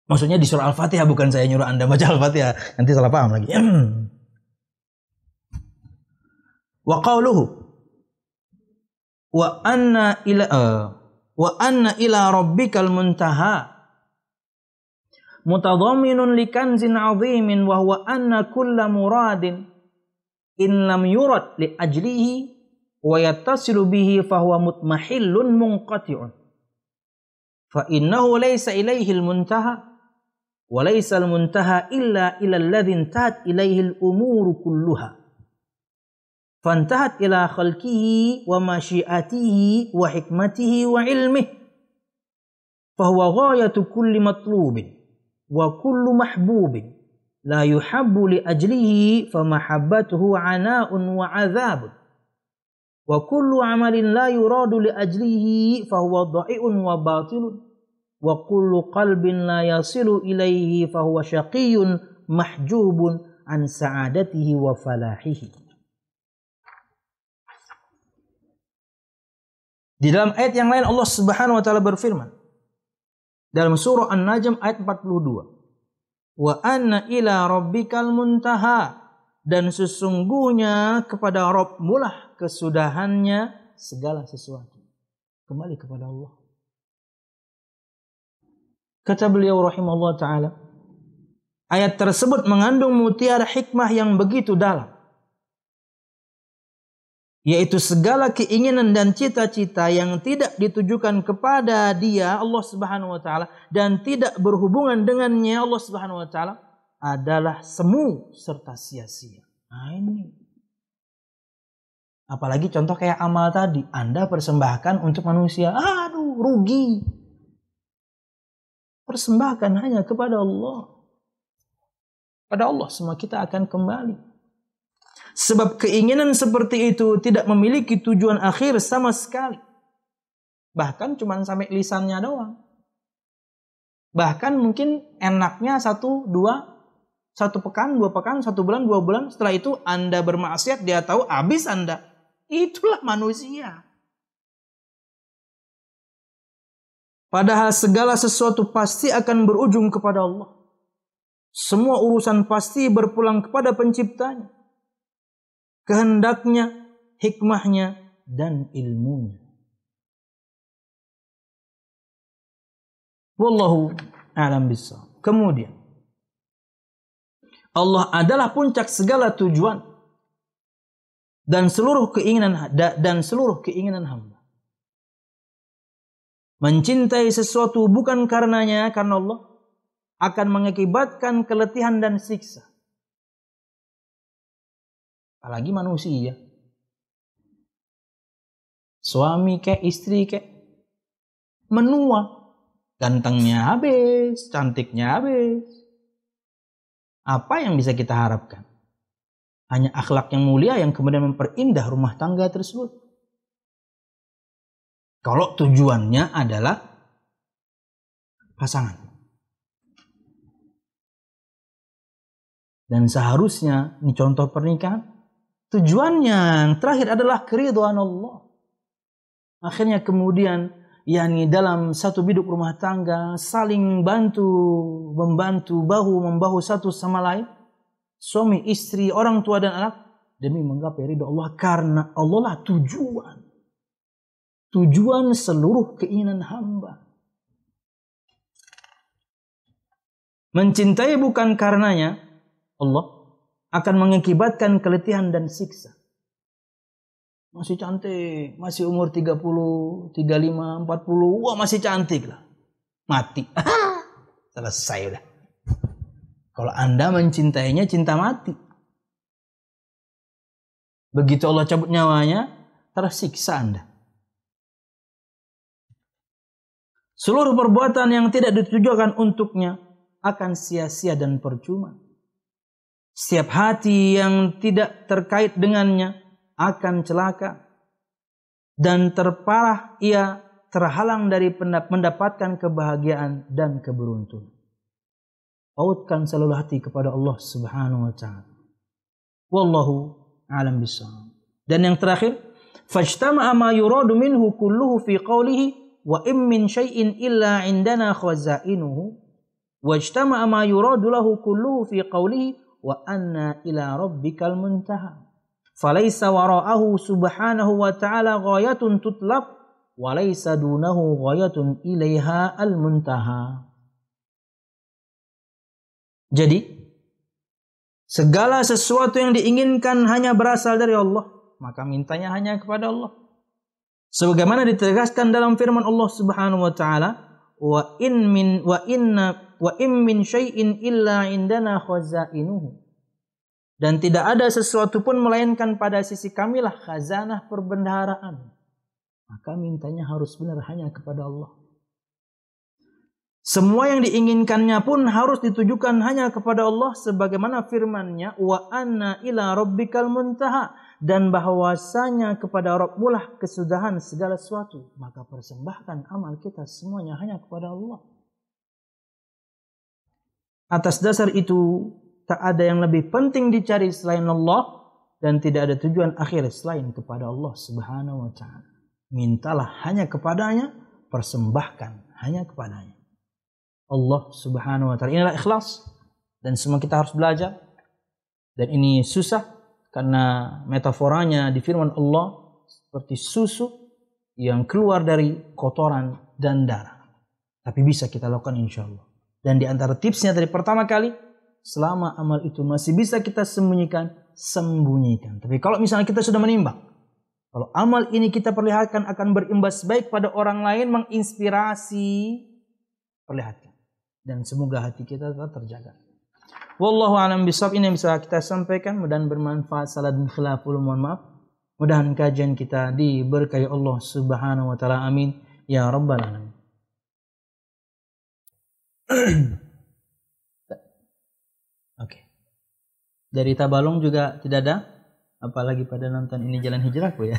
Maksudnya di surah Al-Fatihah bukan saya nyuruh Anda baca Al-Fatihah. Nanti salah paham lagi. <clears throat> وقوله وأن إلى آه، وأن إلى ربك المنتهى متضمن لكنز عظيم وهو أن كل مراد إن لم يرد لأجله ويتصل به فهو مطمحل منقطع فإنه ليس إليه المنتهى وليس المنتهى إلا إلى الذي انتهت إليه الأمور كلها فانتهت إلى خلقه ومشيئته وحكمته وعلمه فهو غاية كل مطلوب وكل محبوب لا يحب لأجله فمحبته عناء وعذاب وكل عمل لا يراد لأجله فهو ضائع وباطل وكل قلب لا يصل إليه فهو شقي محجوب عن سعادته وفلاحه Di dalam ayat yang lain Allah Subhanahu wa taala berfirman. Dalam surah An-Najm ayat 42. Wa anna ila rabbikal muntaha dan sesungguhnya kepada Rob mulah kesudahannya segala sesuatu. Kembali kepada Allah. Kata beliau rahimahullah taala, ayat tersebut mengandung mutiara hikmah yang begitu dalam yaitu segala keinginan dan cita-cita yang tidak ditujukan kepada dia Allah Subhanahu wa taala dan tidak berhubungan dengannya Allah Subhanahu wa taala adalah semu serta sia-sia. Nah ini. Apalagi contoh kayak amal tadi, Anda persembahkan untuk manusia. Aduh, rugi. Persembahkan hanya kepada Allah. Pada Allah semua kita akan kembali. Sebab keinginan seperti itu tidak memiliki tujuan akhir sama sekali. Bahkan cuma sampai lisannya doang. Bahkan mungkin enaknya satu, dua, satu pekan, dua pekan, satu bulan, dua bulan. Setelah itu Anda bermaksiat, dia tahu habis Anda. Itulah manusia. Padahal segala sesuatu pasti akan berujung kepada Allah. Semua urusan pasti berpulang kepada penciptanya kehendaknya, hikmahnya, dan ilmunya. Wallahu alam bisa. Kemudian Allah adalah puncak segala tujuan dan seluruh keinginan dan seluruh keinginan hamba. Mencintai sesuatu bukan karenanya karena Allah akan mengakibatkan keletihan dan siksa apalagi manusia suami ke istri ke menua gantengnya habis cantiknya habis apa yang bisa kita harapkan hanya akhlak yang mulia yang kemudian memperindah rumah tangga tersebut kalau tujuannya adalah pasangan dan seharusnya ini contoh pernikahan Tujuannya terakhir adalah keriduan Allah. Akhirnya kemudian yakni dalam satu biduk rumah tangga saling bantu membantu bahu membahu satu sama lain suami istri orang tua dan anak demi menggapai ridho Allah karena Allah lah tujuan tujuan seluruh keinginan hamba mencintai bukan karenanya Allah akan mengakibatkan keletihan dan siksa. Masih cantik, masih umur 30, 35, 40, wah masih cantik lah. Mati. <laughs> Selesai udah. Kalau Anda mencintainya cinta mati. Begitu Allah cabut nyawanya, tersiksa Anda. Seluruh perbuatan yang tidak ditujukan untuknya akan sia-sia dan percuma. Setiap hati yang tidak terkait dengannya akan celaka dan terparah ia terhalang dari mendapatkan kebahagiaan dan keberuntungan. Pautkan selalu hati kepada Allah Subhanahu wa taala. Wallahu alam bisawab. Dan yang terakhir, fajtama'a ma yuradu minhu kulluhu fi qawlihi wa im min syai'in illa indana khazainuhu wajtama'a ma yuradu lahu kulluhu fi qawlihi wa anna ila rabbikal muntaha falaisa wara'ahu subhanahu wa ta'ala ghayatun tutlab wa laisa dunahu ghayatun ilaiha al muntaha jadi segala sesuatu yang diinginkan hanya berasal dari Allah maka mintanya hanya kepada Allah sebagaimana ditegaskan dalam firman Allah Subhanahu wa taala wa in min wa inna wa in min syai'in illa indana khazainuhu dan tidak ada sesuatu pun melainkan pada sisi kamilah khazanah perbendaharaan maka mintanya harus benar hanya kepada Allah semua yang diinginkannya pun harus ditujukan hanya kepada Allah sebagaimana firman-Nya wa anna ila rabbikal muntaha dan bahwasanya kepada Rabbullah kesudahan segala sesuatu, maka persembahkan amal kita semuanya hanya kepada Allah. Atas dasar itu, tak ada yang lebih penting dicari selain Allah dan tidak ada tujuan akhir selain kepada Allah Subhanahu wa taala. Mintalah hanya kepadanya, persembahkan hanya kepadanya. Allah Subhanahu wa taala. Inilah ikhlas dan semua kita harus belajar. Dan ini susah karena metaforanya di firman Allah seperti susu yang keluar dari kotoran dan darah. Tapi bisa kita lakukan insya Allah. Dan di antara tipsnya dari pertama kali, selama amal itu masih bisa kita sembunyikan, sembunyikan. Tapi kalau misalnya kita sudah menimbang, kalau amal ini kita perlihatkan akan berimbas baik pada orang lain, menginspirasi, perlihatkan. Dan semoga hati kita tetap terjaga. Wallahu alam bisawab ini yang bisa kita sampaikan mudah bermanfaat salat dan khilaful mohon maaf. Mudahan kajian kita diberkahi Allah Subhanahu wa taala amin ya rabbal alamin. <clears throat> Oke. Okay. Dari Tabalong juga tidak ada apalagi pada nonton ini jalan hijrahku ya. <laughs>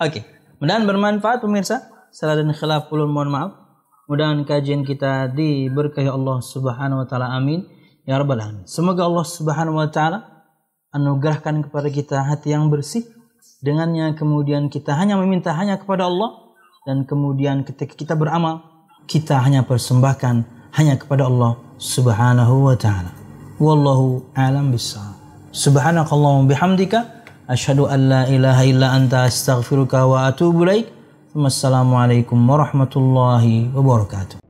Oke. Okay. Mudahan bermanfaat pemirsa. Salat dan khilaful mohon maaf. Mudahan kajian kita diberkahi Allah Subhanahu wa taala amin. Ya Rabbal Alamin. Semoga Allah Subhanahu wa taala anugerahkan kepada kita hati yang bersih dengannya kemudian kita hanya meminta hanya kepada Allah dan kemudian ketika kita beramal kita hanya persembahkan hanya kepada Allah Subhanahu wa taala. Wallahu alam bissawab. Subhanakallahumma bihamdika asyhadu an la ilaha illa anta astaghfiruka wa atubu ilaik. Wassalamualaikum warahmatullahi wabarakatuh.